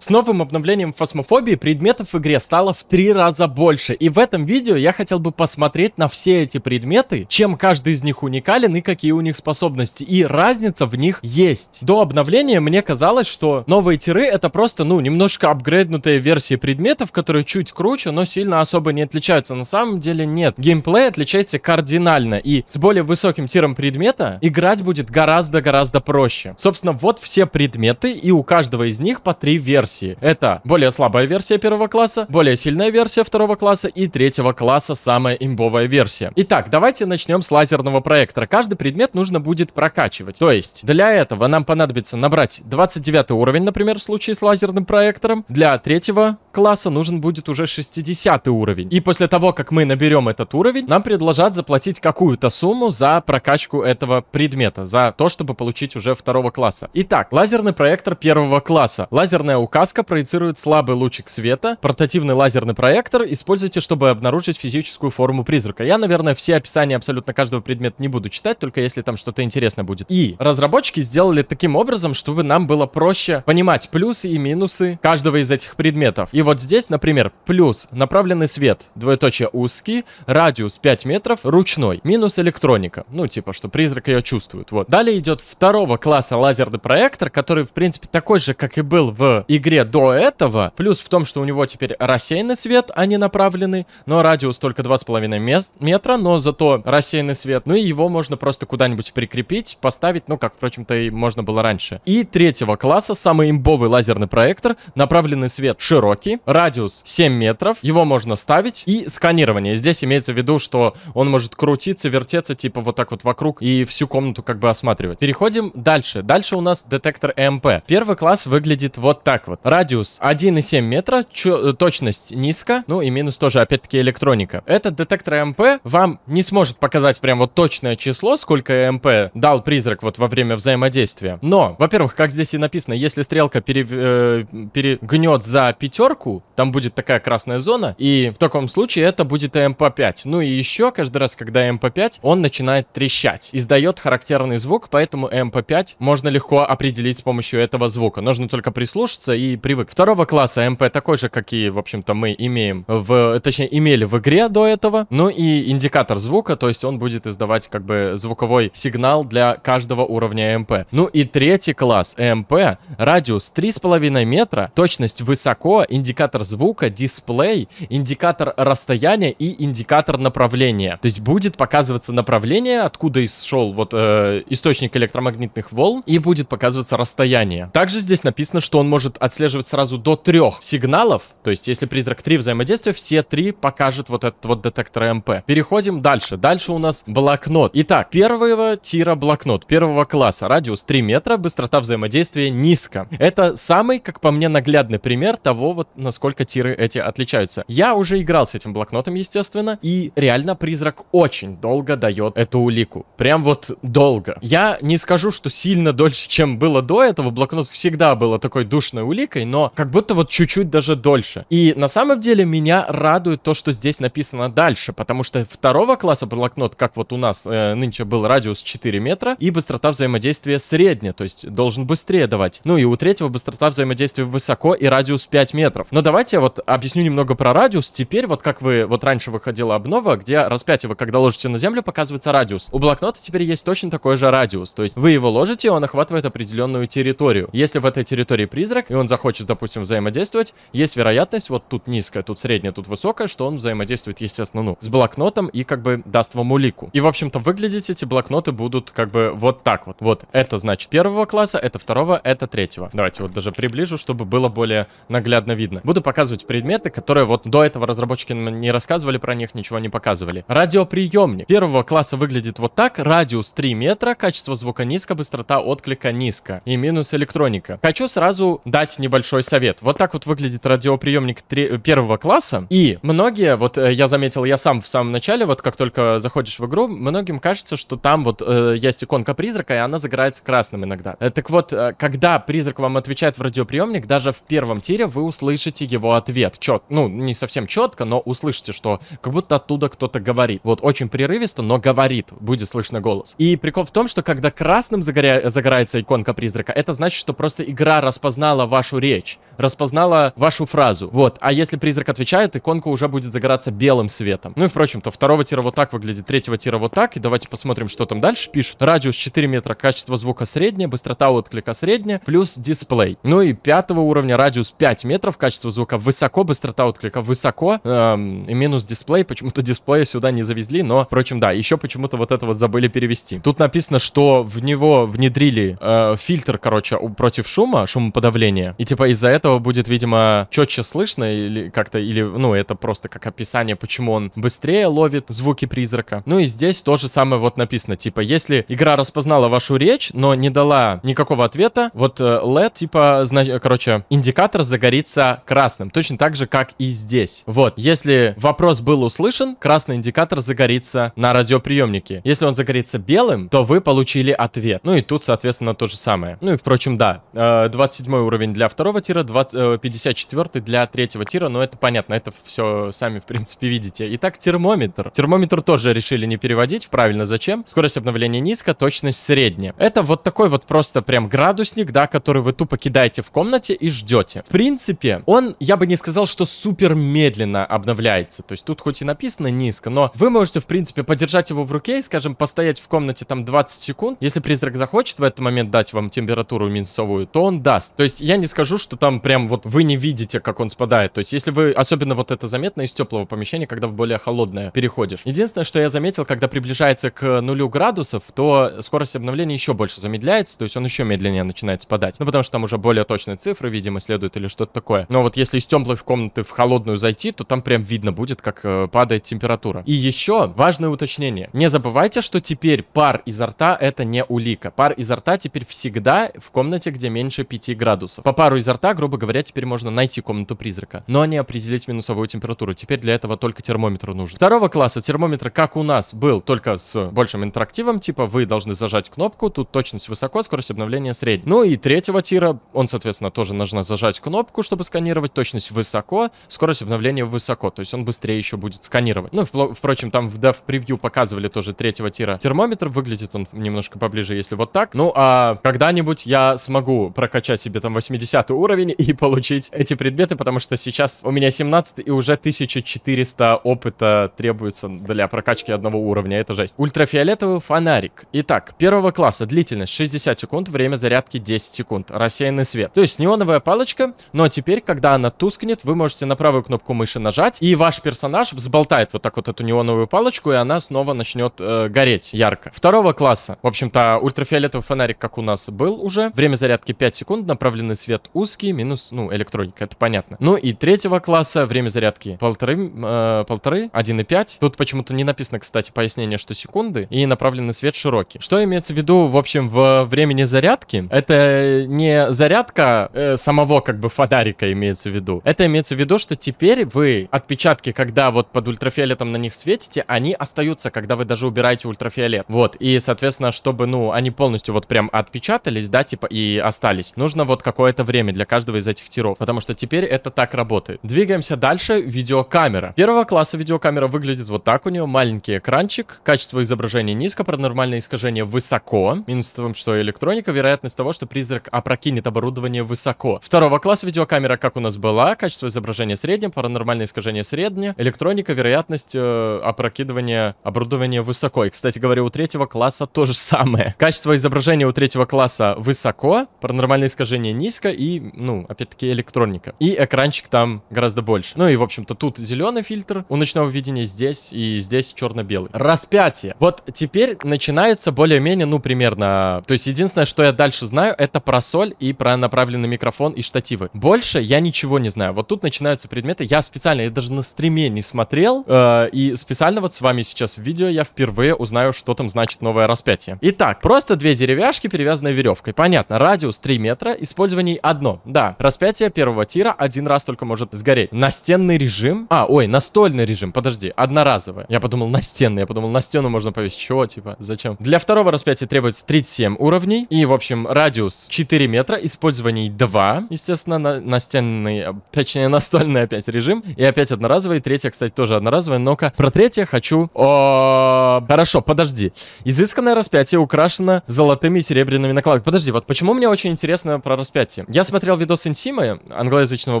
С новым обновлением фосмофобии предметов в игре стало в три раза больше, и в этом видео я хотел бы посмотреть на все эти предметы, чем каждый из них уникален и какие у них способности, и разница в них есть. До обновления мне казалось, что новые тиры это просто, ну, немножко апгрейднутые версии предметов, которые чуть круче, но сильно особо не отличаются. На самом деле нет. Геймплей отличается кардинально, и с более высоким тиром предмета играть будет гораздо-гораздо проще. Собственно, вот все предметы, и у каждого из них по три версии версии. Это более слабая версия первого класса, более сильная версия второго класса и третьего класса самая имбовая версия. Итак, давайте начнем с лазерного проектора. Каждый предмет нужно будет прокачивать. То есть, для этого нам понадобится набрать 29 уровень, например, в случае с лазерным проектором. Для третьего класса нужен будет уже 60 уровень. И после того, как мы наберем этот уровень, нам предложат заплатить какую-то сумму за прокачку этого предмета, за то, чтобы получить уже второго класса. Итак, лазерный проектор первого класса. Лазерная указка проецирует слабый лучик света. Портативный лазерный проектор используйте, чтобы обнаружить физическую форму призрака. Я, наверное, все описания абсолютно каждого предмета не буду читать, только если там что-то интересное будет. И разработчики сделали таким образом, чтобы нам было проще понимать плюсы и минусы каждого из этих предметов. И и вот здесь, например, плюс направленный свет, двоеточие узкий, радиус 5 метров, ручной, минус электроника. Ну, типа, что призрак ее чувствует. Вот. Далее идет второго класса лазерный проектор, который, в принципе, такой же, как и был в игре до этого. Плюс в том, что у него теперь рассеянный свет, а не направленный. Но радиус только 2,5 метра, но зато рассеянный свет. Ну и его можно просто куда-нибудь прикрепить, поставить, ну, как, впрочем-то, и можно было раньше. И третьего класса, самый имбовый лазерный проектор, направленный свет широкий, плоский, радиус 7 метров, его можно ставить, и сканирование. Здесь имеется в виду, что он может крутиться, вертеться, типа вот так вот вокруг, и всю комнату как бы осматривать. Переходим дальше. Дальше у нас детектор ЭМП. Первый класс выглядит вот так вот. Радиус 1,7 метра, э, точность низко, ну и минус тоже, опять-таки, электроника. Этот детектор ЭМП вам не сможет показать прям вот точное число, сколько ЭМП дал призрак вот во время взаимодействия. Но, во-первых, как здесь и написано, если стрелка пере, э, перегнет за пятерку, чуваку. Там будет такая красная зона, и в таком случае это будет МП-5. Ну и еще каждый раз, когда МП-5, он начинает трещать. Издает характерный звук, поэтому МП-5 можно легко определить с помощью этого звука. Нужно только прислушаться и привык. Второго класса МП такой же, какие, в общем-то, мы имеем в... Точнее, имели в игре до этого. Ну и индикатор звука, то есть он будет издавать как бы звуковой сигнал для каждого уровня МП. Ну и третий класс МП, радиус 3,5 метра, точность высоко, индикатор индикатор звука, дисплей, индикатор расстояния и индикатор направления. То есть будет показываться направление, откуда шел вот э, источник электромагнитных волн, и будет показываться расстояние. Также здесь написано, что он может отслеживать сразу до трех сигналов. То есть если призрак 3 взаимодействия, все три покажет вот этот вот детектор МП. Переходим дальше. Дальше у нас блокнот. Итак, первого тира блокнот, первого класса. Радиус 3 метра, быстрота взаимодействия низко. Это самый, как по мне, наглядный пример того вот, насколько тиры эти отличаются. Я уже играл с этим блокнотом, естественно, и реально призрак очень долго дает эту улику. Прям вот долго. Я не скажу, что сильно дольше, чем было до этого. Блокнот всегда был такой душной уликой, но как будто вот чуть-чуть даже дольше. И на самом деле меня радует то, что здесь написано дальше, потому что второго класса блокнот, как вот у нас э, нынче был радиус 4 метра, и быстрота взаимодействия средняя, то есть должен быстрее давать. Ну и у третьего быстрота взаимодействия высоко и радиус 5 метров. Но ну, давайте вот объясню немного про радиус. Теперь вот как вы, вот раньше выходила обнова, где распять вы когда ложите на землю, показывается радиус. У блокнота теперь есть точно такой же радиус. То есть вы его ложите, он охватывает определенную территорию. Если в этой территории призрак, и он захочет, допустим, взаимодействовать, есть вероятность, вот тут низкая, тут средняя, тут высокая, что он взаимодействует, естественно, ну, с блокнотом и как бы даст вам улику. И, в общем-то, выглядеть эти блокноты будут как бы вот так вот. Вот это значит первого класса, это второго, это третьего. Давайте вот даже приближу, чтобы было более наглядно видно стороны. Буду показывать предметы, которые вот до этого разработчики не рассказывали про них, ничего не показывали. Радиоприемник. Первого класса выглядит вот так. Радиус 3 метра, качество звука низко, быстрота отклика низко. И минус электроника. Хочу сразу дать небольшой совет. Вот так вот выглядит радиоприемник 3, э, первого класса. И многие, вот э, я заметил, я сам в самом начале, вот как только заходишь в игру, многим кажется, что там вот э, есть иконка призрака, и она загорается красным иногда. Э, так вот, э, когда призрак вам отвечает в радиоприемник, даже в первом тире вы услышите услышите его ответ. Чет, ну, не совсем четко, но услышите, что как будто оттуда кто-то говорит. Вот очень прерывисто, но говорит. Будет слышно голос. И прикол в том, что когда красным загоря... загорается иконка призрака, это значит, что просто игра распознала вашу речь, распознала вашу фразу. Вот. А если призрак отвечает, иконка уже будет загораться белым светом. Ну и, впрочем-то, второго тира вот так выглядит, третьего тира вот так. И давайте посмотрим, что там дальше пишут. Радиус 4 метра, качество звука среднее, быстрота отклика средняя, плюс дисплей. Ну и пятого уровня радиус 5 метров, качество качество звука высоко, быстрота отклика высоко, эм, и минус дисплей, почему-то дисплея сюда не завезли, но, впрочем, да, еще почему-то вот это вот забыли перевести. Тут написано, что в него внедрили э, фильтр, короче, против шума, шумоподавления, и типа из-за этого будет, видимо, четче слышно или как-то, или, ну, это просто как описание, почему он быстрее ловит звуки призрака. Ну и здесь то же самое вот написано, типа, если игра распознала вашу речь, но не дала никакого ответа, вот э, LED, типа, короче, индикатор загорится красным, точно так же, как и здесь. Вот, если вопрос был услышан, красный индикатор загорится на радиоприемнике. Если он загорится белым, то вы получили ответ. Ну и тут, соответственно, то же самое. Ну и, впрочем, да, 27 э, уровень для второго тира, 20, 54 э, для третьего тира, но это понятно, это все сами, в принципе, видите. Итак, термометр. Термометр тоже решили не переводить, правильно, зачем? Скорость обновления низко, точность средняя. Это вот такой вот просто прям градусник, да, который вы тупо кидаете в комнате и ждете. В принципе, он, я бы не сказал, что супер медленно обновляется. То есть тут хоть и написано низко, но вы можете, в принципе, подержать его в руке и, скажем, постоять в комнате там 20 секунд. Если призрак захочет в этот момент дать вам температуру минусовую, то он даст. То есть я не скажу, что там прям вот вы не видите, как он спадает. То есть если вы, особенно вот это заметно из теплого помещения, когда в более холодное переходишь. Единственное, что я заметил, когда приближается к нулю градусов, то скорость обновления еще больше замедляется, то есть он еще медленнее начинает спадать. Ну потому что там уже более точные цифры, видимо, следуют или что-то такое. Но но вот если из теплой комнаты в холодную зайти, то там прям видно будет, как э, падает температура. И еще важное уточнение. Не забывайте, что теперь пар изо рта это не улика. Пар изо рта теперь всегда в комнате, где меньше 5 градусов. По пару изо рта, грубо говоря, теперь можно найти комнату призрака, но не определить минусовую температуру. Теперь для этого только термометр нужен. Второго класса термометр, как у нас, был только с большим интерактивом, типа вы должны зажать кнопку, тут точность высоко, скорость обновления средняя. Ну и третьего тира, он, соответственно, тоже нужно зажать кнопку, чтобы сканировать сканировать, точность высоко, скорость обновления высоко, то есть он быстрее еще будет сканировать. Ну, впрочем, там в Dev Preview показывали тоже третьего тира термометр, выглядит он немножко поближе, если вот так. Ну, а когда-нибудь я смогу прокачать себе там 80 уровень и получить эти предметы, потому что сейчас у меня 17 и уже 1400 опыта требуется для прокачки одного уровня, это жесть. Ультрафиолетовый фонарик. Итак, первого класса длительность 60 секунд, время зарядки 10 секунд, рассеянный свет. То есть неоновая палочка, но теперь, когда когда она тускнет, вы можете на правую кнопку мыши нажать, и ваш персонаж взболтает вот так вот эту неоновую палочку, и она снова начнет э, гореть ярко. Второго класса, в общем-то, ультрафиолетовый фонарик, как у нас был уже, время зарядки 5 секунд, направленный свет узкий, минус, ну, электроника, это понятно. Ну и третьего класса, время зарядки полторы, э, полторы, 1,5. Тут почему-то не написано, кстати, пояснение, что секунды, и направленный свет широкий. Что имеется в виду, в общем, в времени зарядки? Это не зарядка э, самого как бы фонарика имеется имеется в виду? Это имеется в виду, что теперь вы отпечатки, когда вот под ультрафиолетом на них светите, они остаются, когда вы даже убираете ультрафиолет. Вот, и, соответственно, чтобы, ну, они полностью вот прям отпечатались, да, типа, и остались, нужно вот какое-то время для каждого из этих тиров, потому что теперь это так работает. Двигаемся дальше, видеокамера. Первого класса видеокамера выглядит вот так, у нее маленький экранчик, качество изображения низко, паранормальное искажение высоко, минус в том, что электроника, вероятность того, что призрак опрокинет оборудование высоко. Второго класса видеокамера, как как у нас была. Качество изображения среднее, паранормальное искажение среднее, электроника, вероятность э, опрокидывания оборудования высоко. И, кстати говоря, у третьего класса то же самое. Качество изображения у третьего класса высоко, паранормальное искажение низко и, ну, опять-таки, электроника. И экранчик там гораздо больше. Ну и, в общем-то, тут зеленый фильтр у ночного видения здесь и здесь черно-белый. Распятие. Вот теперь начинается более-менее, ну, примерно... То есть единственное, что я дальше знаю, это про соль и про направленный микрофон и штативы. Больше я ничего не знаю. Вот тут начинаются предметы. Я специально, я даже на стриме не смотрел. Э, и специально вот с вами сейчас в видео я впервые узнаю, что там значит новое распятие. Итак, просто две деревяшки, перевязанные веревкой. Понятно, радиус 3 метра, Использований одно. Да, распятие первого тира один раз только может сгореть. Настенный режим. А, ой, настольный режим, подожди, одноразовое. Я подумал, настенный, я подумал, на стену можно повесить. Чего, типа, зачем? Для второго распятия требуется 37 уровней. И, в общем, радиус 4 метра, Использований 2, естественно, на, настенный настенный, э, точнее настольный опять режим. И опять одноразовый. Третья, кстати, тоже одноразовая. Ну-ка, про третье хочу... О, хорошо, подожди. Изысканное распятие украшено золотыми и серебряными накладками. Подожди, вот почему мне очень интересно про распятие? Я смотрел видос Интимы, англоязычного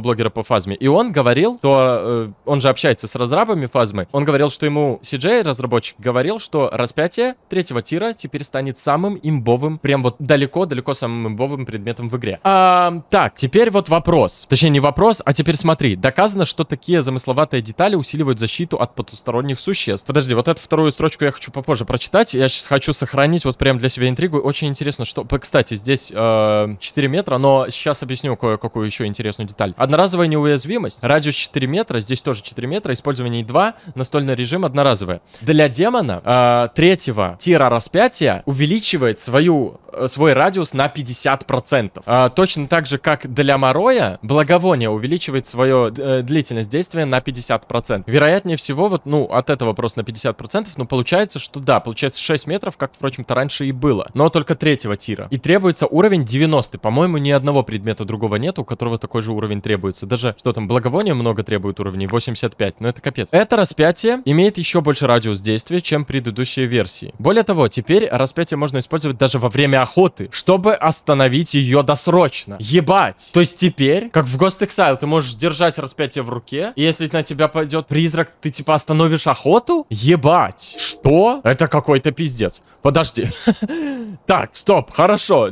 блогера по фазме, и он говорил, что... Э, он же общается с разрабами фазмы. Он говорил, что ему CJ, разработчик, говорил, что распятие третьего тира теперь станет самым имбовым, прям вот далеко-далеко самым имбовым предметом в игре. А, так, теперь вот вопрос. Точнее, Точнее, не вопрос, а теперь смотри. Доказано, что такие замысловатые детали усиливают защиту от потусторонних существ. Подожди, вот эту вторую строчку я хочу попозже прочитать. Я сейчас хочу сохранить вот прям для себя интригу. Очень интересно, что... Кстати, здесь э, 4 метра, но сейчас объясню кое-какую еще интересную деталь. Одноразовая неуязвимость. Радиус 4 метра, здесь тоже 4 метра. Использование 2, настольный режим одноразовое. Для демона э, третьего тира распятия увеличивает свою, э, свой радиус на 50%. Э, точно так же, как для Мороя, благодаря благовоние увеличивает свою э, длительность действия на 50%. Вероятнее всего, вот, ну, от этого просто на 50%, ну, получается, что да, получается 6 метров, как, впрочем-то, раньше и было, но только третьего тира. И требуется уровень 90. По-моему, ни одного предмета другого нет, у которого такой же уровень требуется. Даже, что там, благовоние много требует уровней, 85, но это капец. Это распятие имеет еще больше радиус действия, чем предыдущие версии. Более того, теперь распятие можно использовать даже во время охоты, чтобы остановить ее досрочно. Ебать! То есть теперь, как в в Ghost Exile ты можешь держать распятие в руке, и если на тебя пойдет призрак, ты типа остановишь охоту? Ебать. Что? Это какой-то пиздец. Подожди. Так, стоп, хорошо.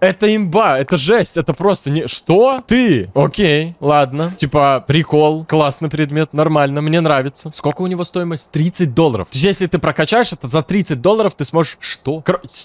Это имба, это жесть, это просто не... Что? Ты? Окей, ладно. Типа, прикол, классный предмет, нормально, мне нравится. Сколько у него стоимость? 30 долларов. То есть, если ты прокачаешь это за 30 долларов, ты сможешь... Что?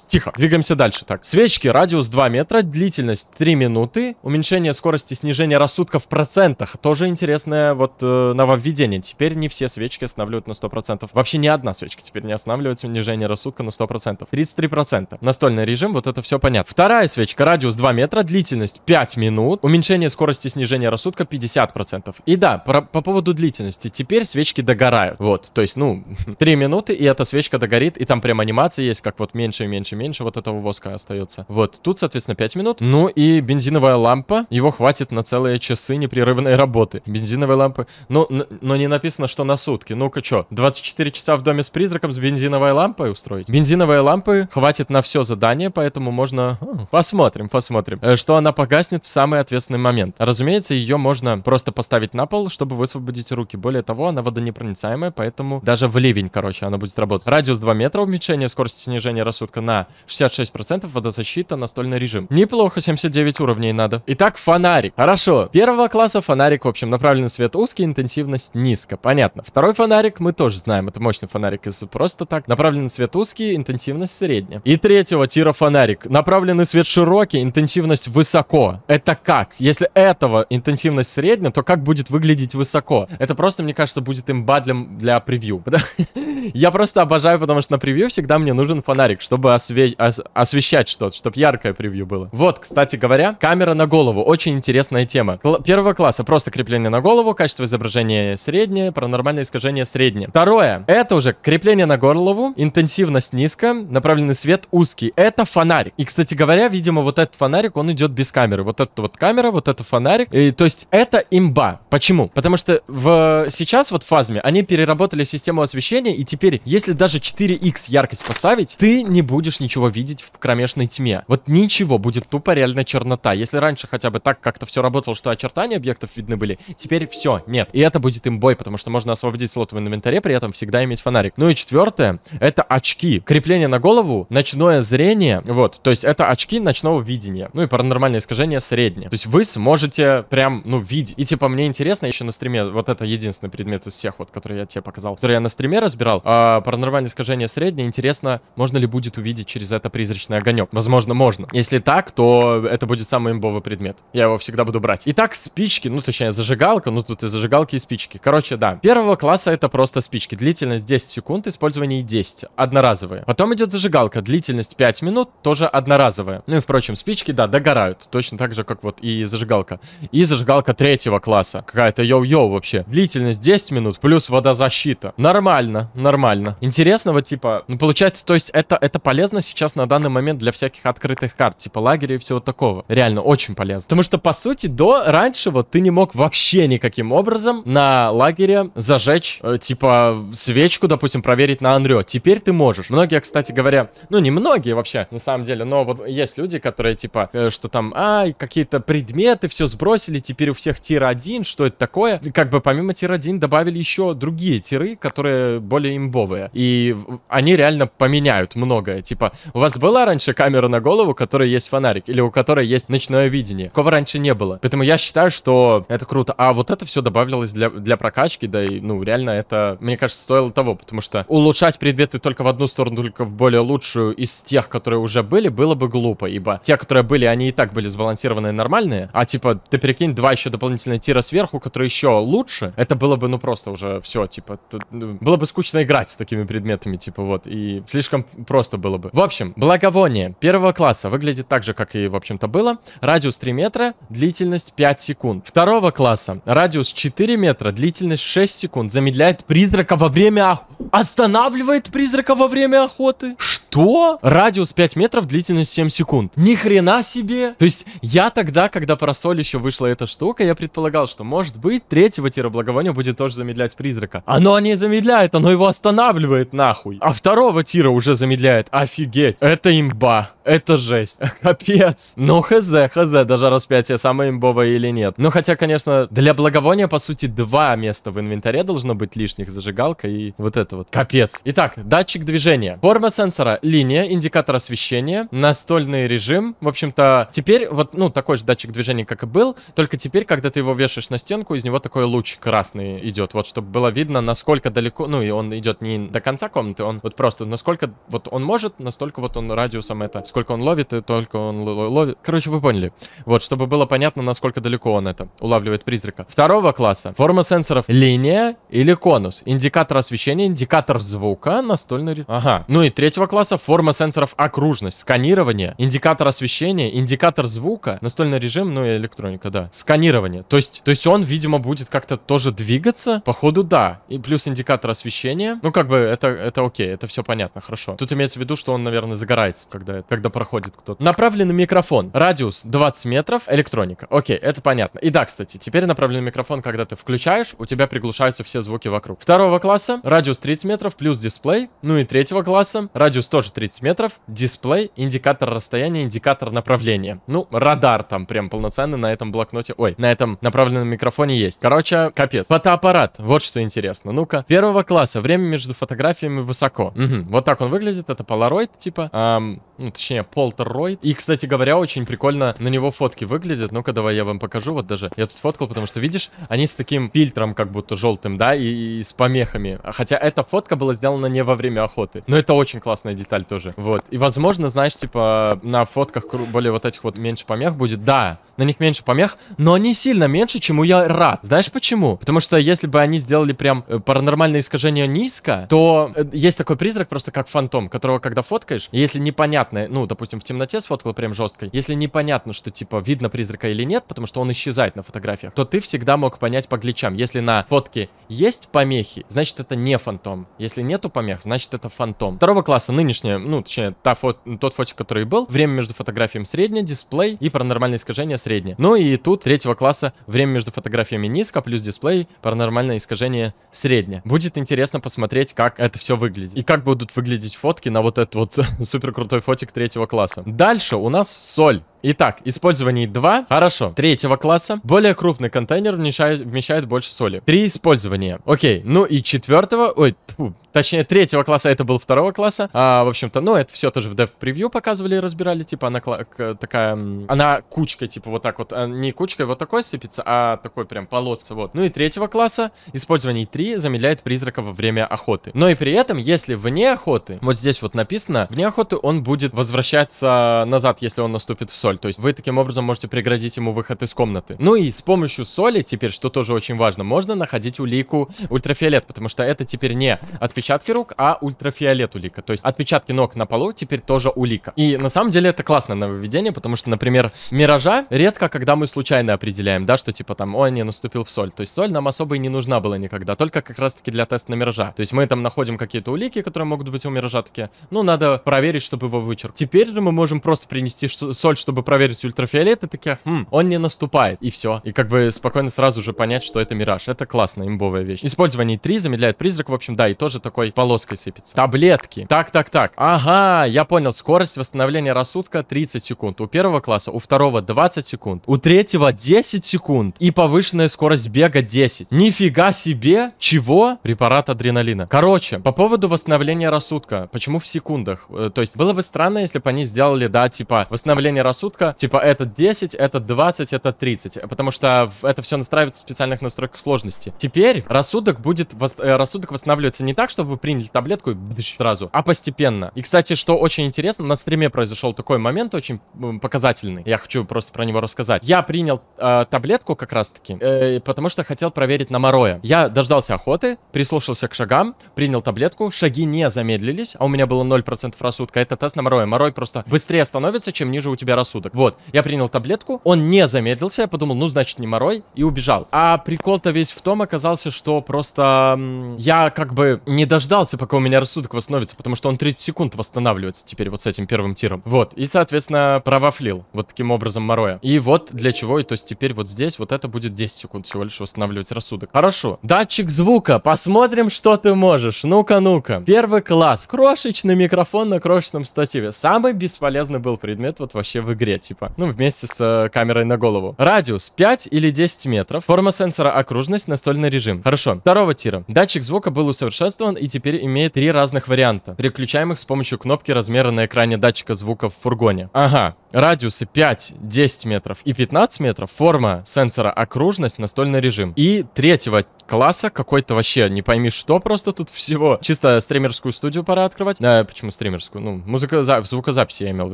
Тихо, двигаемся дальше. Так, свечки, радиус 2 метра, длительность 3 минуты, уменьшение скорости снижения рассудка в процентах. Тоже интересное вот э, нововведение. Теперь не все свечки останавливают на 100%. Вообще ни одна свечка теперь не останавливает снижение рассудка на 100%. 33%. Настольный режим, вот это все понятно. Вторая свечка, радиус 2 метра, длительность 5 минут, уменьшение скорости снижения рассудка 50%. И да, про, по поводу длительности. Теперь свечки догорают. Вот, то есть, ну, 3 минуты, и эта свечка догорит, и там прям анимация есть, как вот меньше и меньше и меньше вот этого воска остается. Вот, тут, соответственно, 5 минут. Ну и бензиновая лампа, его хватит на целые часы непрерывной работы. Бензиновые лампы... Ну, но не написано, что на сутки. Ну-ка, чё, 24 часа в доме с призраком с бензиновой лампой устроить? Бензиновые лампы хватит на все задание, поэтому можно... Ну, посмотрим, посмотрим. Э, что она погаснет в самый ответственный момент. Разумеется, ее можно просто поставить на пол, чтобы высвободить руки. Более того, она водонепроницаемая, поэтому даже в ливень, короче, она будет работать. Радиус 2 метра, уменьшение скорости снижения рассудка на 66%, водозащита, настольный режим. Неплохо, 79 уровней надо. Итак, фонарик. Хорошо, первого класса фонарик, в общем, направленный свет узкий, интенсивность низко, понятно. Второй фонарик мы тоже знаем, это мощный фонарик из просто так. Направленный свет узкий, интенсивность средняя. И третьего тира фонарик. Направленный свет широкий, интенсивность высоко. Это как? Если этого интенсивность средняя, то как будет выглядеть высоко? Это просто, мне кажется, будет имба для превью. Я просто обожаю, потому что на превью всегда мне нужен фонарик, чтобы осве... ос... освещать что-то, чтобы яркое превью было. Вот, кстати говоря, камера на голову. Очень интересная тема. Кл... Первого класса просто крепление на голову, качество изображения среднее, паранормальное искажение среднее. Второе. Это уже крепление на голову, интенсивность низкая, направленный свет узкий. Это фонарик. И, кстати говоря, видимо, вот этот фонарик, он идет без камеры. Вот эта вот камера, вот это фонарик. И, то есть это имба. Почему? Потому что в сейчас вот в фазме они переработали систему освещения и теперь, если даже 4 x яркость поставить, ты не будешь ничего видеть в кромешной тьме. Вот ничего, будет тупо реально чернота. Если раньше хотя бы так как-то все работало, что очертания объектов видны были, теперь все, нет. И это будет имбой, потому что можно освободить слот в инвентаре, при этом всегда иметь фонарик. Ну и четвертое, это очки. Крепление на голову, ночное зрение, вот, то есть это очки ночного видения. Ну и паранормальное искажение среднее. То есть вы сможете прям, ну, видеть. И типа мне интересно еще на стриме, вот это единственный предмет из всех вот, который я тебе показал, который я на стриме разбирал, э, а, «Паранормальное искажение среднее». Интересно, можно ли будет увидеть через это призрачный огонек? Возможно, можно. Если так, то это будет самый имбовый предмет. Я его всегда буду брать. Итак, спички, ну, точнее, зажигалка. Ну, тут и зажигалки, и спички. Короче, да. Первого класса это просто спички. Длительность 10 секунд, использование 10. Одноразовые. Потом идет зажигалка. Длительность 5 минут, тоже одноразовая. Ну и, впрочем, спички, да, догорают. Точно так же, как вот и зажигалка. И зажигалка третьего класса. Какая-то йоу-йоу вообще. Длительность 10 минут, плюс водозащита. Нормально, нормально нормально. Интересного типа, ну получается, то есть это, это полезно сейчас на данный момент для всяких открытых карт, типа лагеря и всего такого. Реально очень полезно. Потому что, по сути, до раньше вот ты не мог вообще никаким образом на лагере зажечь, э, типа, свечку, допустим, проверить на Unreal. Теперь ты можешь. Многие, кстати говоря, ну не многие вообще, на самом деле, но вот есть люди, которые типа, э, что там, а, какие-то предметы, все сбросили, теперь у всех тир 1, что это такое? как бы помимо тир 1 добавили еще другие тиры, которые более им имбовые. И они реально поменяют многое. Типа, у вас была раньше камера на голову, у которой есть фонарик, или у которой есть ночное видение? Такого раньше не было. Поэтому я считаю, что это круто. А вот это все добавилось для, для прокачки, да и, ну, реально это, мне кажется, стоило того, потому что улучшать предметы только в одну сторону, только в более лучшую из тех, которые уже были, было бы глупо, ибо те, которые были, они и так были сбалансированные, нормальные, а типа, ты прикинь, два еще дополнительные тира сверху, которые еще лучше, это было бы, ну, просто уже все, типа, ну, было бы скучно играть с такими предметами, типа вот, и слишком просто было бы. В общем, благовоние первого класса выглядит так же, как и, в общем-то, было. Радиус 3 метра, длительность 5 секунд. Второго класса радиус 4 метра, длительность 6 секунд. Замедляет призрака во время охоты. Останавливает призрака во время охоты? Что? Радиус 5 метров, длительность 7 секунд. Ни хрена себе! То есть я тогда, когда про соль еще вышла эта штука, я предполагал, что может быть третьего тира благовония будет тоже замедлять призрака. Оно не замедляет, оно его останавливает нахуй. А второго тира уже замедляет. Офигеть. Это имба. Это жесть. Капец. Ну, хз, хз. Даже распятие самое имбовое или нет. Ну, хотя, конечно, для благовония, по сути, два места в инвентаре должно быть лишних. Зажигалка и вот это вот. Капец. Итак, датчик движения. Форма сенсора. Линия, индикатор освещения, настольный режим. В общем-то, теперь вот, ну, такой же датчик движения, как и был. Только теперь, когда ты его вешаешь на стенку, из него такой луч красный идет. Вот, чтобы было видно, насколько далеко... Ну, и он идет идет не до конца комнаты, он вот просто насколько вот он может, настолько вот он радиусом это, сколько он ловит, и только он ловит. Короче, вы поняли. Вот, чтобы было понятно, насколько далеко он это улавливает призрака. Второго класса. Форма сенсоров линия или конус. Индикатор освещения, индикатор звука, настольный... Ага. Ну и третьего класса форма сенсоров окружность, сканирование, индикатор освещения, индикатор звука, настольный режим, ну и электроника, да. Сканирование. То есть, то есть он, видимо, будет как-то тоже двигаться? Походу, да. И плюс индикатор освещения, ну, как бы, это, это окей, это все понятно, хорошо. Тут имеется в виду, что он, наверное, загорается, когда, когда проходит кто-то. Направленный микрофон. Радиус 20 метров, электроника. Окей, это понятно. И да, кстати, теперь направленный микрофон, когда ты включаешь, у тебя приглушаются все звуки вокруг. Второго класса радиус 30 метров плюс дисплей. Ну и третьего класса радиус тоже 30 метров, дисплей, индикатор расстояния, индикатор направления. Ну, радар там прям полноценный на этом блокноте, ой, на этом направленном микрофоне есть. Короче, капец. Фотоаппарат, вот что интересно. Ну-ка, первого класса время между фотографиями высоко. Угу. Вот так он выглядит, это Polaroid типа, эм, ну, точнее, Полтерроид. И, кстати говоря, очень прикольно на него фотки выглядят. Ну-ка, давай я вам покажу, вот даже я тут фоткал, потому что, видишь, они с таким фильтром как будто желтым, да, и, и с помехами. Хотя эта фотка была сделана не во время охоты. Но это очень классная деталь тоже. Вот. И, возможно, знаешь, типа, на фотках более вот этих вот меньше помех будет. Да, на них меньше помех, но они сильно меньше, чему я рад. Знаешь почему? Потому что если бы они сделали прям э, паранормальное искажение низ, близко, то э, есть такой призрак просто как фантом, которого когда фоткаешь, если непонятно, ну, допустим, в темноте сфоткал прям жестко, если непонятно, что типа видно призрака или нет, потому что он исчезает на фотографиях, то ты всегда мог понять по гличам. Если на фотке есть помехи, значит это не фантом. Если нету помех, значит это фантом. Второго класса нынешняя, ну, точнее, та фот, тот фотик, который был, время между фотографиями среднее, дисплей и паранормальное искажение среднее. Ну и тут третьего класса время между фотографиями низко, плюс дисплей, паранормальное искажение среднее. Будет интересно посмотреть посмотреть, как это все выглядит. И как будут выглядеть фотки на вот этот вот супер крутой фотик третьего класса. Дальше у нас соль. Итак, использование 2, хорошо, третьего класса. Более крупный контейнер вмещает, вмещает больше соли. Три использования. Окей, ну и четвертого, ой, тьфу, Точнее, третьего класса, это был второго класса. А, в общем-то, ну, это все тоже в dev превью показывали и разбирали. Типа, она такая... Она кучкой, типа, вот так вот. А, не кучкой вот такой сыпется, а такой прям полосца, вот. Ну и третьего класса. Использование 3 замедляет призрака во время охоты. Но и при этом, если вне охоты, вот здесь вот написано, вне охоты он будет возвращаться назад, если он наступит в соль. То есть вы таким образом можете преградить ему выход из комнаты. Ну и с помощью соли теперь, что тоже очень важно, можно находить улику ультрафиолет, потому что это теперь не отпечаток отпечатки рук, а ультрафиолет улика. То есть отпечатки ног на полу теперь тоже улика. И на самом деле это классное нововведение, потому что, например, миража редко, когда мы случайно определяем, да, что типа там, ой, не наступил в соль. То есть соль нам особо и не нужна была никогда, только как раз-таки для теста на миража. То есть мы там находим какие-то улики, которые могут быть у миража такие. Ну, надо проверить, чтобы его вычеркнуть. Теперь же мы можем просто принести соль, чтобы проверить ультрафиолет, и такие, хм, он не наступает. И все. И как бы спокойно сразу же понять, что это мираж. Это классная имбовая вещь. Использование 3 замедляет призрак, в общем, да, и тоже такой такой полоской сыпется. Таблетки. Так, так, так. Ага, я понял. Скорость восстановления рассудка 30 секунд. У первого класса, у второго 20 секунд. У третьего 10 секунд. И повышенная скорость бега 10. Нифига себе. Чего? Препарат адреналина. Короче, по поводу восстановления рассудка. Почему в секундах? Э, то есть было бы странно, если бы они сделали, да, типа восстановление рассудка. Типа этот 10, этот 20, этот 30. Потому что это все настраивается в специальных настройках сложности. Теперь рассудок будет, э, рассудок восстанавливается не так, что вы приняли таблетку сразу, а постепенно. И, кстати, что очень интересно, на стриме произошел такой момент очень показательный. Я хочу просто про него рассказать. Я принял э, таблетку как раз-таки, э, потому что хотел проверить на мороя. Я дождался охоты, прислушался к шагам, принял таблетку, шаги не замедлились, а у меня было 0% рассудка. Это тест на мороя. Морой просто быстрее становится, чем ниже у тебя рассудок. Вот, я принял таблетку, он не замедлился, я подумал, ну, значит, не морой, и убежал. А прикол-то весь в том оказался, что просто я как бы не не дождался, пока у меня рассудок восстановится, потому что он 30 секунд восстанавливается теперь вот с этим первым тиром. Вот, и, соответственно, провафлил вот таким образом Мороя. И вот для чего, и то есть теперь вот здесь вот это будет 10 секунд всего лишь восстанавливать рассудок. Хорошо, датчик звука, посмотрим, что ты можешь. Ну-ка, ну-ка. Первый класс, крошечный микрофон на крошечном стативе. Самый бесполезный был предмет вот вообще в игре, типа. Ну, вместе с э, камерой на голову. Радиус 5 или 10 метров. Форма сенсора окружность, настольный режим. Хорошо. Второго тира. Датчик звука был усовершенствован экран и теперь имеет три разных варианта. переключаемых с помощью кнопки размера на экране датчика звука в фургоне. Ага, радиусы 5, 10 метров и 15 метров, форма сенсора окружность, настольный режим. И третьего класса, какой-то вообще не пойми что просто тут всего. Чисто стримерскую студию пора открывать. Да, э, почему стримерскую? Ну, музыка, за... звукозаписи я имел в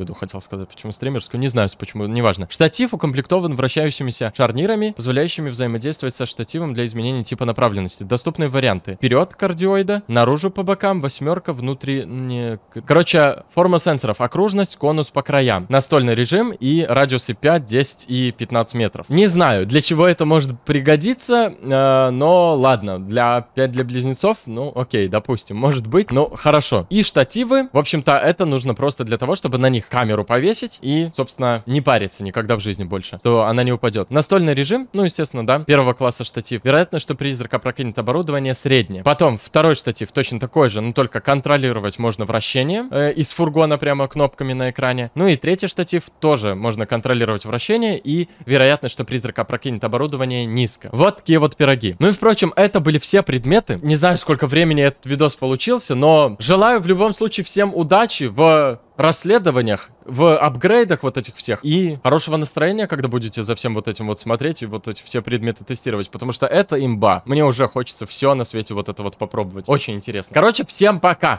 виду, хотел сказать. Почему стримерскую? Не знаю, почему, неважно. Штатив укомплектован вращающимися шарнирами, позволяющими взаимодействовать со штативом для изменения типа направленности. Доступные варианты. Вперед кардиоида, наружу по бокам, восьмерка, внутри... Не... Короче, форма сенсоров, окружность, конус по краям, настольный режим и радиусы 5, 10 и 15 метров. Не знаю, для чего это может пригодиться, э, но ладно, для, опять для близнецов, ну окей, допустим, может быть, ну, хорошо. И штативы, в общем-то, это нужно просто для того, чтобы на них камеру повесить и, собственно, не париться никогда в жизни больше, то она не упадет. Настольный режим, ну, естественно, да, первого класса штатив. Вероятно, что призрака прокинет оборудование среднее. Потом второй штатив точно такой же, но только контролировать можно вращение э, из фургона прямо кнопками на экране. Ну и третий штатив тоже можно контролировать вращение и вероятно, что призрака прокинет оборудование низко. Вот такие вот пироги. Ну и впрочем, впрочем, это были все предметы. Не знаю, сколько времени этот видос получился, но желаю в любом случае всем удачи в расследованиях, в апгрейдах вот этих всех. И хорошего настроения, когда будете за всем вот этим вот смотреть и вот эти все предметы тестировать. Потому что это имба. Мне уже хочется все на свете вот это вот попробовать. Очень интересно. Короче, всем пока!